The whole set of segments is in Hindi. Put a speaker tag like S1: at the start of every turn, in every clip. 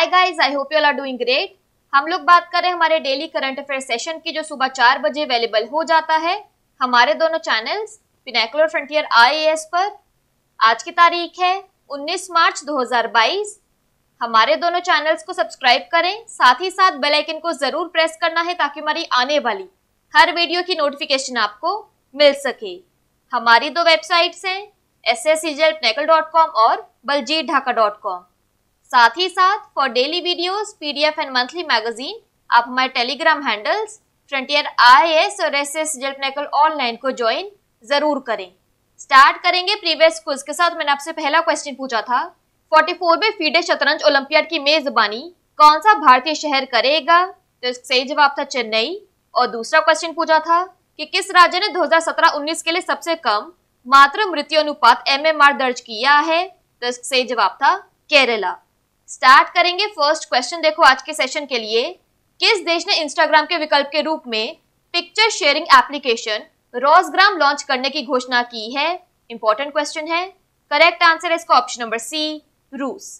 S1: Hi guys I hope you are doing great हम लोग बात कर रहे हैं हमारे डेली करंट अफेयर सेशन की जो सुबह चार बजे अवेलेबल हो जाता है हमारे दोनों चैनल्स पिनाकुलर फ्रंटियर आईएएस पर आज की तारीख है 19 मार्च 2022 हमारे दोनों चैनल्स को सब्सक्राइब करें साथ ही साथ बेल आइकन को जरूर प्रेस करना है ताकि हमारी आने वाली हर वीडियो की नोटिफिकेशन आपको मिल सके हमारी दो वेबसाइट्स हैं एस एस और बलजीत ढाका डॉट कॉम साथ ही साथ for daily videos, PDF and monthly magazine आप हमारे टेलीग्राम हैंडल्स फ्रंटियर आईएएस और एसएस जल्पनेकल ऑनलाइन को ज्वाइन जरूर करें स्टार्ट करेंगे प्रीवियस क्विज के साथ मैंने आपसे पहला क्वेश्चन पूछा था फोर्टी में फीडे शतरंज ओलंपियाड की मेजबानी कौन सा भारतीय शहर करेगा तो इसका सही जवाब था चेन्नई और दूसरा क्वेश्चन पूछा था कि किस राज्य ने 2017-19 के लिए सबसे कम मात्र मृत्यु अनुपात एमएमआर दर्ज किया है तो इसका सही जवाब था केरला स्टार्ट करेंगे फर्स्ट क्वेश्चन देखो आज के सेशन के लिए किस देश ने इंस्टाग्राम के विकल्प के रूप में picture sharing application Rossgram launch करने की घोषणा की है इंपॉर्टेंट क्वेश्चन है करेक्ट आंसर है इसका ऑप्शन नंबर सी रूस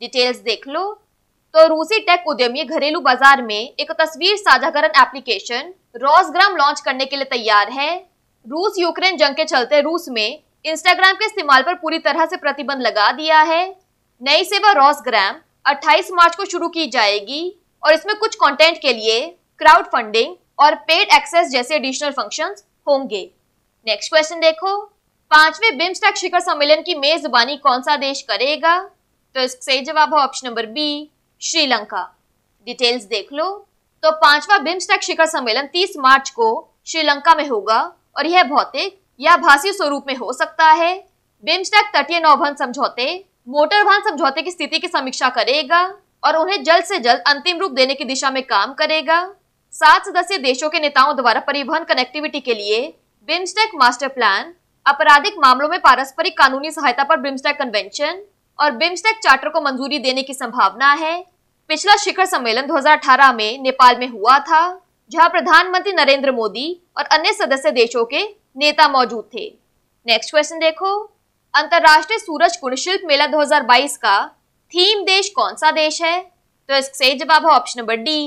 S1: डिटेल्स देख लो तो रूसी टेक उद्यमी घरेलू बाजार में एक तस्वीर साझाकरण एप्लीकेशन रोजग्राम लॉन्च करने के लिए तैयार है रूस यूक्रेन जंग के चलते रूस में इंस्टाग्राम के इस्तेमाल पर पूरी तरह से प्रतिबंध लगा दिया है नई सेवा ग्राम 28 मार्च को शुरू की जाएगी और इसमें कुछ कंटेंट के लिए क्राउड फंडिंग और पेड एक्सेस जैसे एडिशनल फंक्शन होंगे नेक्स्ट क्वेश्चन देखो पांचवे बिम्स्टेक शिखर सम्मेलन की मेजबानी कौन सा देश करेगा तो इससे जवाब है option number B Sri Lanka details देख लो तो पांचवा बिम्स्टेक शिखर सम्मेलन 30 मार्च को श्रीलंका में होगा और यह भौतिक या भाषी स्वरूप में हो सकता है बिम्स्टेक तटीय नौभन समझौते मोटर वाहन समझौते की स्थिति की समीक्षा करेगा और उन्हें जल्द से जल्द अंतिम रूप देने की दिशा में काम करेगा सात सदस्य देशों के नेताओं द्वारा परिवहन कनेक्टिविटी के लिए बिम्स्टेक मास्टर प्लान आपराधिक मामलों में पारस्परिक कानूनी सहायता पर बिम्स्टेक कन्वेंशन और बिम्स्टेक चार्टर को मंजूरी देने की संभावना है पिछला शिखर सम्मेलन 2018 में नेपाल में हुआ था जहां प्रधानमंत्री नरेंद्र मोदी और अन्य सदस्य देशों के नेता मौजूद थे नेक्स्ट क्वेश्चन देखो अंतर्राष्ट्रीय सूरज कुंड शिल्प मेला 2022 का थीम देश कौन सा देश है तो इससे जवाब है option number D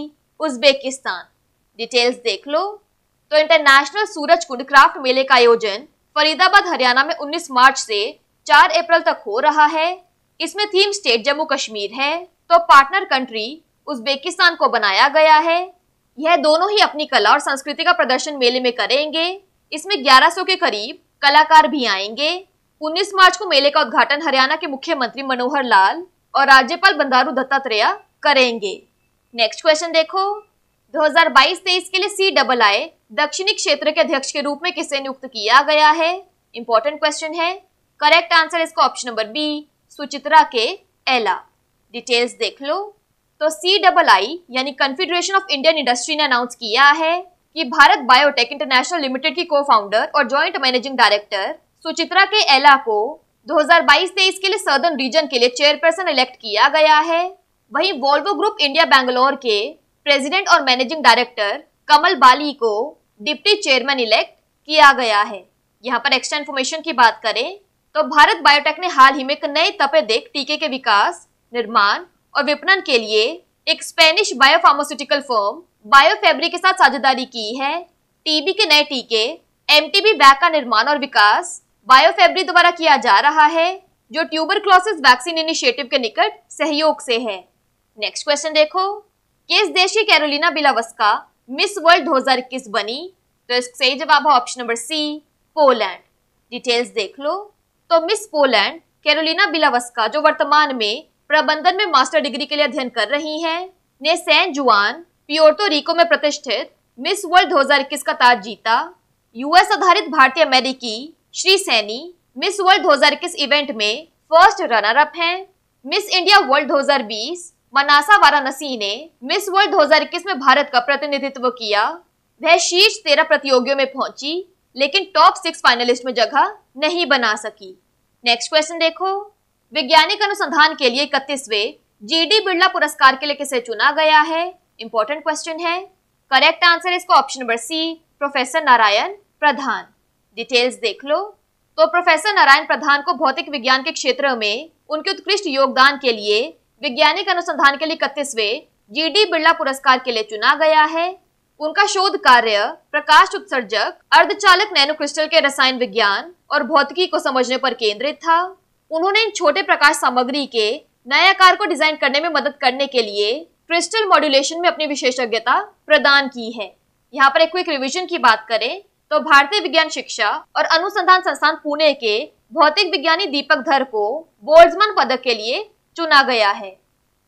S1: Uzbekistan details देख लो तो इंटरनेशनल सूरज कुंड क्राफ्ट मेले का आयोजन फरीदाबाद हरियाणा में 19 मार्च से 4 अप्रैल तक हो रहा है इसमें थीम स्टेट जम्मू कश्मीर है तो पार्टनर कंट्री उज्बेकिस्तान को बनाया गया है यह दोनों ही अपनी कला और संस्कृति का प्रदर्शन मेले में करेंगे इसमें 1100 के करीब कलाकार भी आएंगे 19 मार्च को मेले का उद्घाटन हरियाणा के मुख्यमंत्री मनोहर लाल और राज्यपाल बंदारू दत्तात्रेय करेंगे नेक्स्ट क्वेश्चन देखो 2022-23 के लिए सी डबल आई दक्षिणी क्षेत्र के अध्यक्ष के रूप में किसे नियुक्त किया गया है इंपॉर्टेंट क्वेश्चन है करेक्ट आंसर इसका option number B Suchitra K Ella details देख लो तो सी डबल आई यानी कन्फेडरेशन ऑफ इंडियन इंडस्ट्री ने अनाउंस किया है कि भारत बायोटेक इंटरनेशनल लिमिटेड की को फाउंडर और joint managing director Suchitra K एला को 2022-23 के लिए सदर्न रीजन के लिए चेयरपर्सन इलेक्ट किया गया है वहीं वोल्वो ग्रुप इंडिया बेंगलोर के प्रेसिडेंट और मैनेजिंग डायरेक्टर कमल बाली को डिप्टी चेयरमैन इलेक्ट किया गया है यहाँ पर एक्स्ट्रा इन्फॉर्मेशन की बात करें तो भारत बायोटेक ने हाल ही में एक नए तपेदिक टीके के विकास निर्माण और विपणन के लिए एक स्पेनिश बायोफार्मास्यूटिकल फर्म बायोफेब्री के साथ साझेदारी की है टीबी के नए टीके एमटीबी बैग का निर्माण और विकास बायोफेब्री द्वारा किया जा रहा है जो ट्यूबर क्लोसिस वैक्सीन इनिशिएटिव के निकट सहयोग से है नेक्स्ट क्वेश्चन देखो किस देश की कैरोलिना बिलावस्का मिस वर्ल्ड 2021 बनी तो इसका सही जवाब है option number C Poland details देख लो तो मिस पोलैंड कैरोलिना बिलावस्का जो वर्तमान में प्रबंधन में मास्टर डिग्री के लिए अध्ययन कर रही हैं ने सैन जुआन प्योर्टो रिको में प्रतिष्ठित मिस वर्ल्ड 2021 का ताज जीता यूएस आधारित भारतीय अमेरिकी Shree Saini Miss World 2021 event में फर्स्ट रनर अप हैं Miss India World 2020 Manasa Varanasi ने मिस वर्ल्ड 2021 में भारत का प्रतिनिधित्व किया वह शीर्ष तेरह प्रतियोगियों में पहुंची लेकिन टॉप सिक्स फाइनलिस्ट में जगह नहीं बना सकी नेक्स्ट क्वेश्चन देखो वैज्ञानिक अनुसंधान के लिए इकतीसवे जी डी बिरला पुरस्कार के लिए किसे चुना गया है इंपॉर्टेंट क्वेश्चन है करेक्ट आंसर इसको option number C professor Narayan Pradhan details देख लो तो प्रोफेसर नारायण प्रधान को भौतिक विज्ञान के क्षेत्र में उनके उत्कृष्ट योगदान के लिए वैज्ञानिक अनुसंधान के लिए इकतीसवें जी डी बिरला पुरस्कार के लिए चुना गया है उनका शोध कार्य प्रकाश उत्सर्जक अर्धचालक नैनो क्रिस्टल के रसायन विज्ञान और भौतिकी को समझने पर केंद्रित था उन्होंने इन छोटे प्रकाश सामग्री के नए आकार को डिजाइन करने में मदद करने के लिए क्रिस्टल मॉड्यूलेशन में अपनी विशेषज्ञता प्रदान की है यहाँ पर एक क्विक रिविजन की बात करें तो भारतीय विज्ञान शिक्षा और अनुसंधान संस्थान पुणे के भौतिक विज्ञानी दीपक धर को बोल्ट्जमन पदक के लिए चुना गया है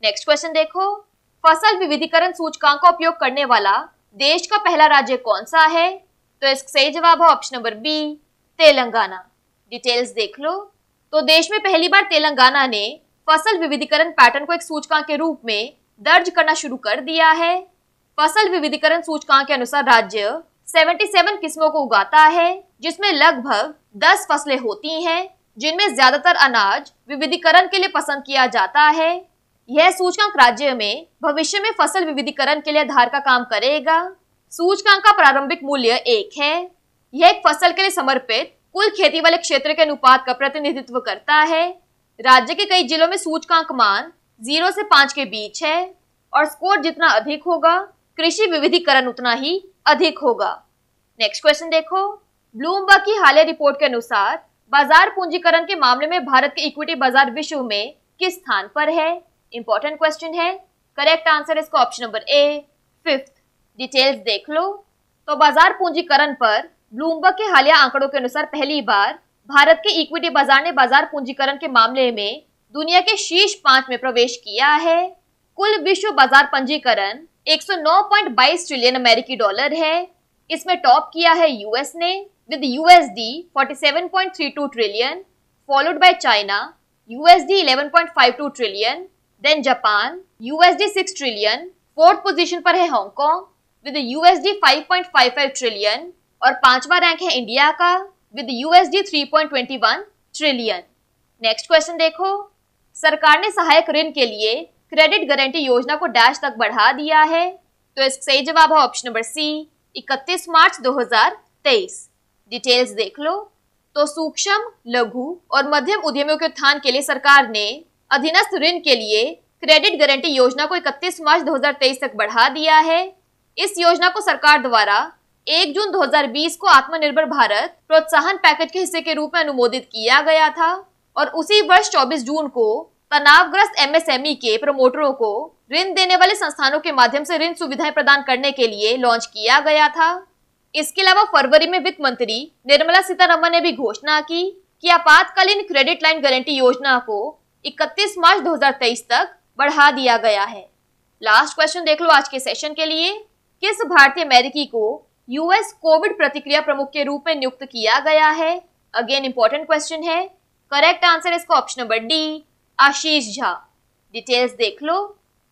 S1: नेक्स्ट क्वेश्चन देखो फसल विविधीकरण सूचकांक का उपयोग करने वाला देश का पहला राज्य कौन सा है तो इसका सही जवाब है option number B Telangana details देख लो तो देश में पहली बार तेलंगाना ने फसल विविधीकरण पैटर्न को एक सूचकांक के रूप में दर्ज करना शुरू कर दिया है फसल विविधीकरण सूचकांक के अनुसार राज्य 77 किस्मों को उगाता है जिसमें लगभग 10 फसलें होती हैं जिनमें ज्यादातर अनाज विविधीकरण के लिए पसंद किया जाता है यह सूचकांक राज्य में भविष्य में फसल विविधीकरण के लिए आधार का काम करेगा सूचकांक का प्रारंभिक मूल्य एक है यह एक फसल के लिए समर्पित कुल खेती वाले क्षेत्र के अनुपात का प्रतिनिधित्व करता है राज्य के कई जिलों में सूचकांक मान जीरो से पांच के बीच है और स्कोर जितना अधिक होगा कृषि विविधीकरण उतना ही अधिक होगा नेक्स्ट क्वेश्चन देखो ब्लूमबर्ग की हालिया रिपोर्ट के अनुसार बाजार पूंजीकरण के मामले में भारत के इक्विटी बाजार विश्व में किस स्थान पर है इंपॉर्टेंट क्वेश्चन है करेक्ट आंसर इसका option number A fifth details देख लो तो बाजार पूंजीकरण पर ब्लूमबर्ग के हालिया आंकड़ों के अनुसार पहली बार भारत के इक्विटी बाजार ने बाजार पूंजीकरण के मामले में दुनिया के शीर्ष पांच में प्रवेश किया है कुल विश्व बाजार पंजीकरण 109.22 ट्रिलियन अमेरिकी डॉलर है इसमें टॉप किया है यूएस ने with USD 47.32 trillion followed by China USD 11.52 trillion then Japan USD 6 trillion fourth position पर है हांगकांग विद यूएसडी 5.55 ट्रिलियन और पांचवा रैंक है इंडिया का with USD 3.21 trillion next question देखो सरकार ने सहायक ऋण के लिए क्रेडिट गारंटी योजना को डैश तक बढ़ा दिया है तो इसका सही जवाब है option number C 31 March 2023 details देख लो तो सूक्ष्म लघु और मध्यम उद्यमियों के उत्थान के लिए सरकार ने अधीनस्थ ऋण के लिए क्रेडिट गारंटी योजना को 31 मार्च 2023 तक बढ़ा दिया है इस योजना को सरकार द्वारा 1 जून 2020 को आत्मनिर्भर भारत प्रोत्साहन पैकेज के हिस्से के रूप में अनुमोदित किया गया था और उसी वर्ष 24 जून को तनावग्रस्त एमएसएमई के प्रमोटरों को ऋण देने वाले संस्थानों के माध्यम से ऋण सुविधाएं प्रदान करने के लिए लॉन्च किया गया था इसके अलावा फरवरी में वित्त मंत्री निर्मला सीतारमन ने भी घोषणा की कि आपातकालीन क्रेडिट लाइन गारंटी योजना को 31 मार्च 2023 तक बढ़ा दिया गया है लास्ट क्वेश्चन देख लो आज के सेशन के लिए किस भारतीय अमेरिकी को यूएस कोविड प्रतिक्रिया प्रमुख के रूप में नियुक्त किया गया है अगेन इंपॉर्टेंट क्वेश्चन है करेक्ट आंसर इसका option number D Ashish Jha details देख लो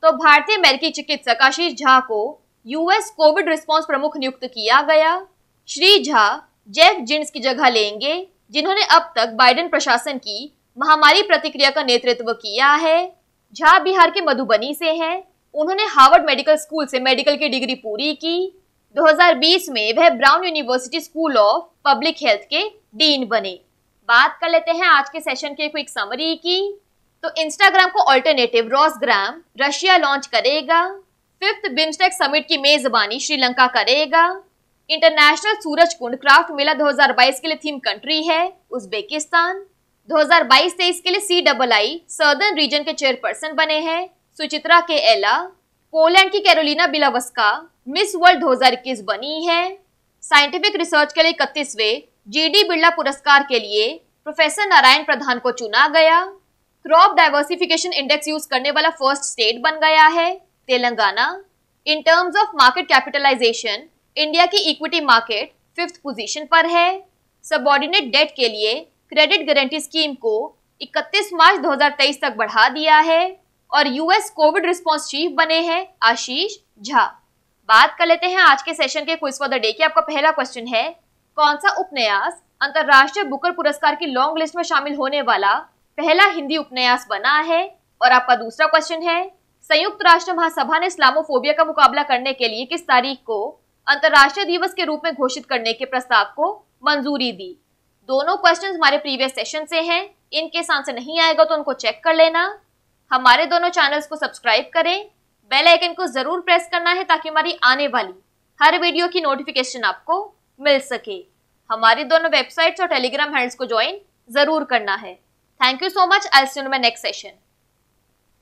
S1: तो भारतीय अमेरिकी चिकित्सक आशीष झा को यूएस कोविड रिस्पॉन्स प्रमुख नियुक्त किया गया श्री झा जेफ जिन्स की जगह लेंगे जिन्होंने अब तक बाइडेन प्रशासन की महामारी प्रतिक्रिया का नेतृत्व किया है झा बिहार के मधुबनी से हैं उन्होंने हार्वर्ड मेडिकल स्कूल से मेडिकल की डिग्री पूरी की 2020 में वह Brown University school of public health के डीन बने बात कर लेते हैं आज के सेशन के क्विक समरी की तो इंस्टाग्राम को ऑल्टरनेटिव रॉसग्राम रशिया लॉन्च करेगा फिफ्थ बिम्स्टेक समिट की मेजबानी श्रीलंका करेगा इंटरनेशनल सूरज कुंड क्राफ्ट मेला 2022 के लिए थीम कंट्री है उज्बेकिस्तान 2022-23 के लिए C double I southern region के चेयरपर्सन बने हैं सुचित्रा के एला पोलैंड की कैरोलिना बिलावस्का मिस वर्ल्ड 2021 बनी है साइंटिफिक रिसर्च के लिए इकतीसवें जी डी बिरला पुरस्कार के लिए प्रोफेसर नारायण प्रधान को चुना गया क्रॉप डाइवर्सिफिकेशन इंडेक्स यूज करने वाला फर्स्ट स्टेट बन गया है Telangana in terms of market capitalization India की इक्विटी मार्केट फिफ्थ पोजीशन पर है सबॉर्डिनेट डेट के लिए क्रेडिट गारंटी स्कीम को 31 मार्च 2023 तक बढ़ा दिया है और यूएस कोविड रिस्पॉन्स चीफ बने हैं आशीष झा बात कर लेते हैं आज के सेशन के क्विज फॉर द डे की आपका पहला क्वेश्चन है कौन सा उपन्यास अंतर्राष्ट्रीय बुकर पुरस्कार की लॉन्ग लिस्ट में शामिल होने वाला पहला हिंदी उपन्यास बना है और आपका दूसरा क्वेश्चन है संयुक्त राष्ट्र महासभा ने इस्लामोफोबिया का मुकाबला करने के लिए किस तारीख को अंतर्राष्ट्रीय दिवस के रूप में घोषित करने के प्रस्ताव को मंजूरी दी दोनों क्वेश्चन हमारे प्रीवियस सेशन से हैं इनके आंसर नहीं आएगा तो उनको चेक कर लेना हमारे दोनों चैनल्स को सब्सक्राइब करें बेल आइकन को जरूर प्रेस करना है ताकि हमारी आने वाली हर वीडियो की नोटिफिकेशन आपको मिल सके हमारी दोनों वेबसाइट्स और टेलीग्राम हैंड्स को ज्वाइन जरूर करना है Thank you so much. I'll see you in my next session.